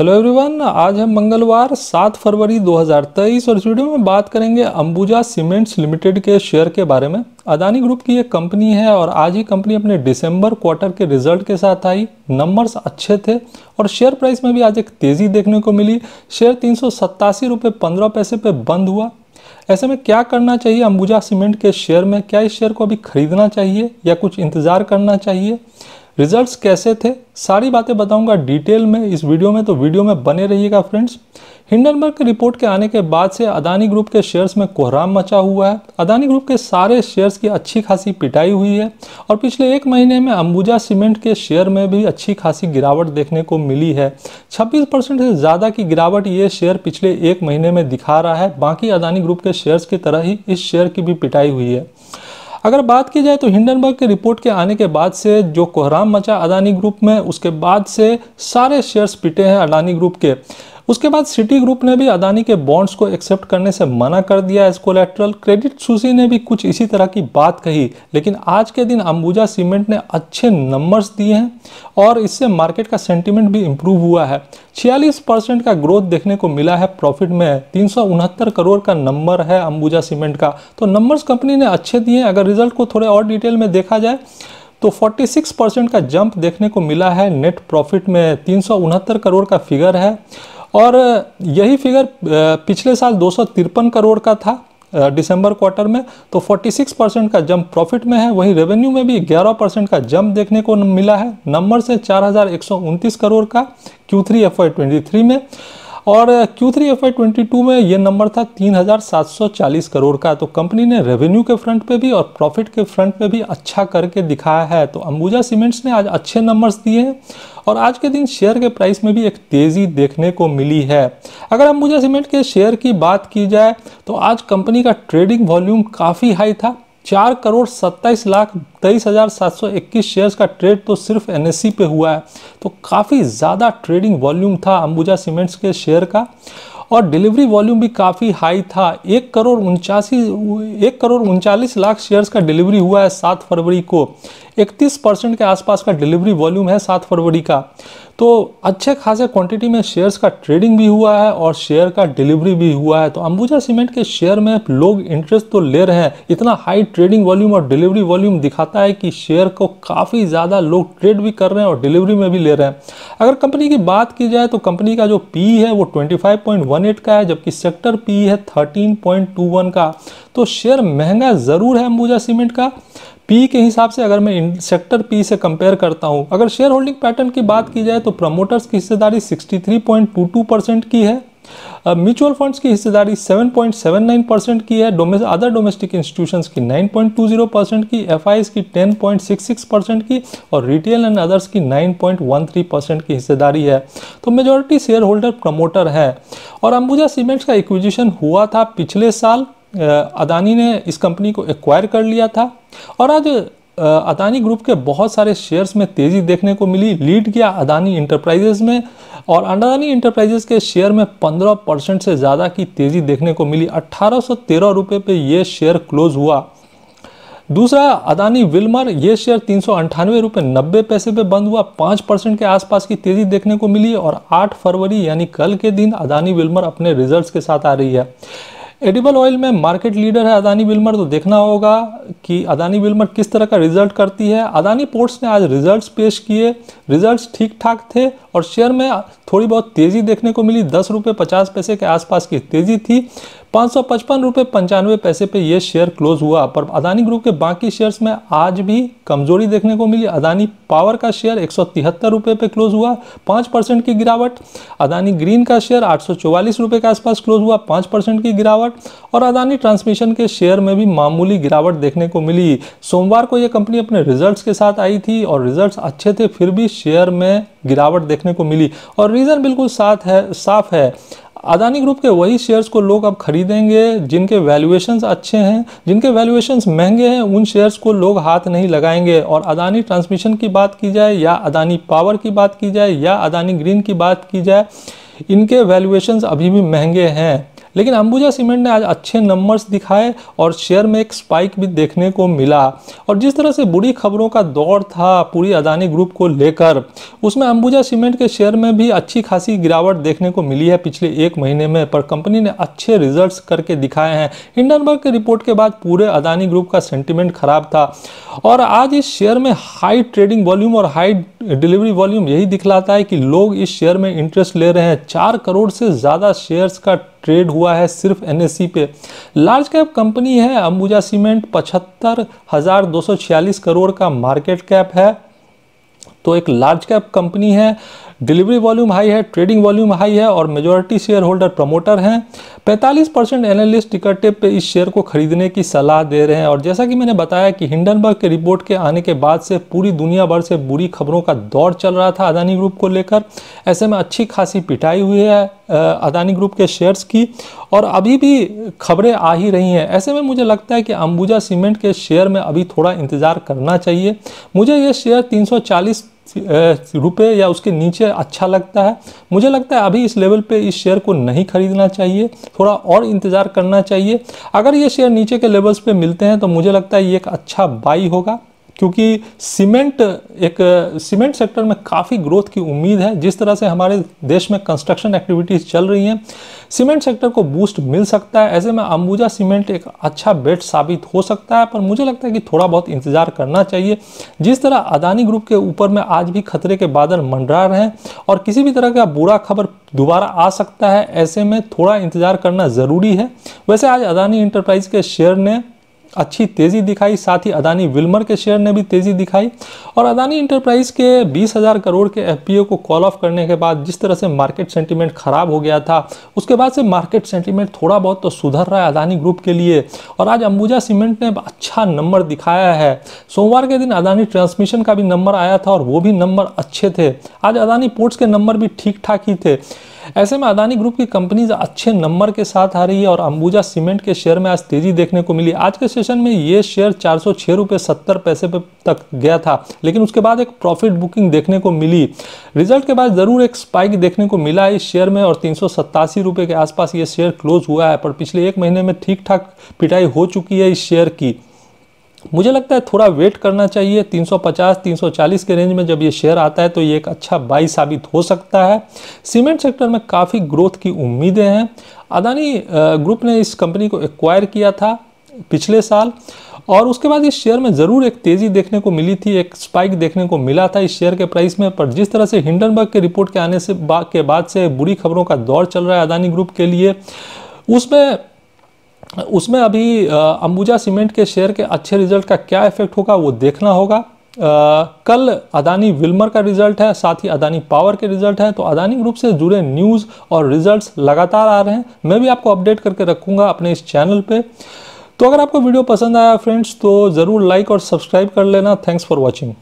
hello everyone आज है मंगलवार 7 फरवरी 2023 और इस वीडियो में बात करेंगे अंबुजा सीमेंट्स लिमिटेड के शेयर के बारे में अदानी ग्रुप की एक कंपनी है और आज ये कंपनी अपने दिसंबर क्वार्टर के रिजल्ट के साथ आई नंबर्स अच्छे थे और शेयर प्राइस में भी आज एक तेज़ी देखने को मिली शेयर तीन सौ पैसे पे बंद हुआ ऐसे में क्या करना चाहिए अंबुजा सीमेंट के शेयर में क्या इस शेयर को अभी खरीदना चाहिए या कुछ इंतज़ार करना चाहिए रिजल्ट्स कैसे थे सारी बातें बताऊंगा डिटेल में इस वीडियो में तो वीडियो में बने रहिएगा फ्रेंड्स हिंडनबर्ग की रिपोर्ट के आने के बाद से अदानी ग्रुप के शेयर्स में कोहराम मचा हुआ है अदानी ग्रुप के सारे शेयर्स की अच्छी खासी पिटाई हुई है और पिछले एक महीने में अंबुजा सीमेंट के शेयर में भी अच्छी खासी गिरावट देखने को मिली है 26 परसेंट से ज़्यादा की गिरावट ये शेयर पिछले एक महीने में दिखा रहा है बाकी अदानी ग्रुप के शेयर्स की तरह ही इस शेयर की भी पिटाई हुई है अगर बात की जाए तो हिंडनबर्ग की रिपोर्ट के आने के बाद से जो कोहराम मचा अदानी ग्रुप में उसके बाद से सारे शेयर्स पिटे हैं अडानी ग्रुप के उसके बाद सिटी ग्रुप ने भी अदानी के बॉन्ड्स को एक्सेप्ट करने से मना कर दिया एज कोलेट्रल क्रेडिट सुशी ने भी कुछ इसी तरह की बात कही लेकिन आज के दिन अंबुजा सीमेंट ने अच्छे नंबर्स दिए हैं और इससे मार्केट का सेंटिमेंट भी इम्प्रूव हुआ है छियालीस परसेंट का ग्रोथ देखने को मिला है प्रॉफिट में तीन करोड़ का नंबर है अंबुजा सीमेंट का तो नंबर्स कंपनी ने अच्छे दिए अगर रिजल्ट को थोड़े और डिटेल में देखा जाए तो 46 परसेंट का जंप देखने को मिला है नेट प्रॉफिट में तीन करोड़ का फिगर है और यही फिगर पिछले साल दो करोड़ का था दिसंबर क्वार्टर में तो 46 परसेंट का जंप प्रॉफिट में है वहीं रेवेन्यू में भी 11 परसेंट का जंप देखने को मिला है नंबर से चार करोड़ का क्यू थ्री एफ में और Q three F Y twenty two में ये नंबर था तीन हज़ार सात सौ चालीस करोड़ का तो कंपनी ने रेवेन्यू के फ्रंट पे भी और प्रॉफिट के फ्रंट पे भी अच्छा करके दिखाया है तो अंबुजा सीमेंट्स ने आज अच्छे नंबर्स दिए हैं और आज के दिन शेयर के प्राइस में भी एक तेज़ी देखने को मिली है अगर अंबुजा सीमेंट के शेयर की बात की जाए तो आज कंपनी का ट्रेडिंग वॉल्यूम काफ़ी हाई था चार करोड़ सत्ताईस लाख तेईस हज़ार सात सौ इक्कीस शेयर्स का ट्रेड तो सिर्फ एन e पे हुआ है तो काफ़ी ज़्यादा ट्रेडिंग वॉल्यूम था अंबुजा सीमेंट्स के शेयर का और डिलीवरी वॉल्यूम भी काफ़ी हाई था एक करोड़ उनचासी एक करोड़ उनचालीस लाख शेयर्स का डिलीवरी हुआ है सात फरवरी को इकतीस परसेंट के आसपास का डिलीवरी वॉल्यूम है सात फरवरी का तो अच्छे खासे क्वांटिटी में शेयर्स का ट्रेडिंग भी हुआ है और शेयर का डिलीवरी भी हुआ है तो अंबुजा सीमेंट के शेयर में लोग इंटरेस्ट तो ले रहे हैं इतना हाई ट्रेडिंग वॉल्यूम और डिलीवरी वॉल्यूम दिखाता है कि शेयर को काफ़ी ज़्यादा लोग ट्रेड भी कर रहे हैं और डिलीवरी में भी ले रहे हैं अगर कंपनी की बात की जाए तो कंपनी का जो पी है वो ट्वेंटी का है जबकि सेक्टर पी है थर्टीन का तो शेयर महंगा ज़रूर है अंबुजा सीमेंट का पी के हिसाब से अगर मैं सेक्टर पी से कंपेयर करता हूँ अगर शेयर होल्डिंग पैटर्न की बात की जाए तो प्रमोटर्स की हिस्सेदारी 63.22 परसेंट की है म्यूचुअल फंड्स की हिस्सेदारी 7.79 परसेंट की है अदर डोमेस्टिक इंस्टीट्यूशंस की 9.20 परसेंट की एफ की 10.66 परसेंट की और रिटेल एंड अदर्स की 9.13 परसेंट की हिस्सेदारी है तो मेजोरिटी शेयर होल्डर प्रमोटर है और अंबुजा सीमेंट्स का एक्विजिशन हुआ था पिछले साल अदानी ने इस कंपनी को एक्वायर कर लिया था और आज अदानी ग्रुप के बहुत सारे शेयर्स में तेज़ी देखने को मिली लीड किया अदानी इंटरप्राइजेज़ में और अदानी इंटरप्राइजेज़ के शेयर में 15 परसेंट से ज़्यादा की तेज़ी देखने को मिली अट्ठारह सौ पे ये शेयर क्लोज हुआ दूसरा अदानी विल्मर ये शेयर तीन सौ अंठानवे रुपये नब्बे पैसे पे बंद हुआ पाँच परसेंट के आसपास की तेज़ी देखने को मिली और आठ फरवरी यानी कल के दिन अदानी विलमर अपने रिजल्ट्स के साथ आ रही है एडिबल ऑयल में मार्केट लीडर है अदानी बिल्मर तो देखना होगा कि अदानी बिल्मर किस तरह का रिजल्ट करती है अदानी पोर्ट्स ने आज रिजल्ट्स पेश किए रिजल्ट्स ठीक ठाक थे और शेयर में थोड़ी बहुत तेज़ी देखने को मिली दस रुपये पचास पैसे के आसपास की तेज़ी थी पाँच सौ पचपन रुपये पंचानवे पैसे पर यह शेयर क्लोज हुआ पर अदानी ग्रुप के बाकी शेयर्स में आज भी कमजोरी देखने को मिली अदानी पावर का शेयर एक सौ तिहत्तर रुपये पे क्लोज हुआ पाँच परसेंट की गिरावट अदानी ग्रीन का शेयर आठ सौ चौवालीस रुपये के आसपास क्लोज हुआ पाँच परसेंट की गिरावट और अदानी ट्रांसमिशन के शेयर में भी मामूली गिरावट देखने को मिली सोमवार को यह कंपनी अपने रिजल्ट के साथ आई थी और रिज़ल्ट अच्छे थे फिर भी शेयर में गिरावट देखने को मिली और रीज़न बिल्कुल साथ है साफ है अदानी ग्रुप के वही शेयर्स को लोग अब खरीदेंगे जिनके वैल्यूएशंस अच्छे हैं जिनके वैल्यूएशंस महंगे हैं उन शेयर्स को लोग हाथ नहीं लगाएंगे और अदानी ट्रांसमिशन की बात की जाए या अदानी पावर की बात की जाए या अदानी ग्रीन की बात की जाए इनके वैल्यूएशंस अभी भी महंगे हैं लेकिन अंबुजा सीमेंट ने आज अच्छे नंबर्स दिखाए और शेयर में एक स्पाइक भी देखने को मिला और जिस तरह से बुरी खबरों का दौर था पूरी अदानी ग्रुप को लेकर उसमें अंबुजा सीमेंट के शेयर में भी अच्छी खासी गिरावट देखने को मिली है पिछले एक महीने में पर कंपनी ने अच्छे रिजल्ट्स करके दिखाए हैं हिंडनबर्ग की रिपोर्ट के बाद पूरे अदानी ग्रुप का सेंटिमेंट खराब था और आज इस शेयर में हाई ट्रेडिंग वॉल्यूम और हाई डिलीवरी वॉल्यूम यही दिखलाता है कि लोग इस शेयर में इंटरेस्ट ले रहे हैं चार करोड़ से ज़्यादा शेयर्स का ट्रेड हुआ है सिर्फ एनएससी पे लार्ज कैप कंपनी है अंबुजा सीमेंट पचहत्तर हज़ार दो सौ छियालीस करोड़ का मार्केट कैप है तो एक लार्ज कैप कंपनी है डिलीवरी वॉल्यूम हाई है ट्रेडिंग वॉल्यूम हाई है और मेजोरिटी शेयर होल्डर प्रमोटर हैं 45 परसेंट एनालिस्ट टिकट टेप पे इस शेयर को खरीदने की सलाह दे रहे हैं और जैसा कि मैंने बताया कि हिंडनबर्ग के रिपोर्ट के आने के बाद से पूरी दुनिया भर से बुरी खबरों का दौर चल रहा था अदानी ग्रुप को लेकर ऐसे में अच्छी खासी पिटाई हुई है अदानी ग्रुप के शेयर्स की और अभी भी खबरें आ ही रही हैं ऐसे में मुझे लगता है कि अंबुजा सीमेंट के शेयर में अभी थोड़ा इंतज़ार करना चाहिए मुझे ये शेयर 340 रुपये या उसके नीचे अच्छा लगता है मुझे लगता है अभी इस लेवल पे इस शेयर को नहीं खरीदना चाहिए थोड़ा और इंतज़ार करना चाहिए अगर ये शेयर नीचे के लेवल्स पे मिलते हैं तो मुझे लगता है ये एक अच्छा बाई होगा क्योंकि सीमेंट एक सीमेंट सेक्टर में काफ़ी ग्रोथ की उम्मीद है जिस तरह से हमारे देश में कंस्ट्रक्शन एक्टिविटीज़ चल रही हैं सीमेंट सेक्टर को बूस्ट मिल सकता है ऐसे में अंबुजा सीमेंट एक अच्छा बेट साबित हो सकता है पर मुझे लगता है कि थोड़ा बहुत इंतज़ार करना चाहिए जिस तरह अदानी ग्रुप के ऊपर में आज भी खतरे के बादल मंडरा रहे हैं और किसी भी तरह का बुरा खबर दोबारा आ सकता है ऐसे में थोड़ा इंतज़ार करना ज़रूरी है वैसे आज अदानी इंटरप्राइज के शेयर ने अच्छी तेज़ी दिखाई साथ ही अदानी विल्मर के शेयर ने भी तेज़ी दिखाई और अदानी इंटरप्राइज के 20,000 करोड़ के एफपीओ को कॉल ऑफ करने के बाद जिस तरह से मार्केट सेंटीमेंट ख़राब हो गया था उसके बाद से मार्केट सेंटीमेंट थोड़ा बहुत तो सुधर रहा है अदानी ग्रुप के लिए और आज अंबुजा सीमेंट ने अच्छा नंबर दिखाया है सोमवार के दिन अदानी ट्रांसमिशन का भी नंबर आया था और वो भी नंबर अच्छे थे आज अदानी पोर्ट्स के नंबर भी ठीक ठाक ही थे ऐसे में अदानी ग्रुप की कंपनीज अच्छे नंबर के साथ आ रही है और अंबुजा सीमेंट के शेयर में आज तेजी देखने को मिली आज के सेशन में ये शेयर चार सौ पैसे पे तक गया था लेकिन उसके बाद एक प्रॉफिट बुकिंग देखने को मिली रिजल्ट के बाद ज़रूर एक स्पाइक देखने को मिला इस शेयर में और तीन रुपए के आसपास ये शेयर क्लोज हुआ है पर पिछले एक महीने में ठीक ठाक पिटाई हो चुकी है इस शेयर की मुझे लगता है थोड़ा वेट करना चाहिए 350 340 के रेंज में जब ये शेयर आता है तो ये एक अच्छा बाई साबित हो सकता है सीमेंट सेक्टर में काफ़ी ग्रोथ की उम्मीदें हैं अदानी ग्रुप ने इस कंपनी को एक्वायर किया था पिछले साल और उसके बाद इस शेयर में ज़रूर एक तेज़ी देखने को मिली थी एक स्पाइक देखने को मिला था इस शेयर के प्राइस में पर जिस तरह से हिंडनबर्ग के रिपोर्ट के आने से बा, के बाद से बुरी खबरों का दौर चल रहा है अदानी ग्रुप के लिए उसमें उसमें अभी अंबुजा सीमेंट के शेयर के अच्छे रिजल्ट का क्या इफेक्ट होगा वो देखना होगा आ, कल अदानी विल्मर का रिजल्ट है साथ ही अदानी पावर के रिजल्ट है तो अदानी ग्रुप से जुड़े न्यूज़ और रिजल्ट्स लगातार आ रहे हैं मैं भी आपको अपडेट करके रखूँगा अपने इस चैनल पे तो अगर आपको वीडियो पसंद आया फ्रेंड्स तो ज़रूर लाइक और सब्सक्राइब कर लेना थैंक्स फॉर वॉचिंग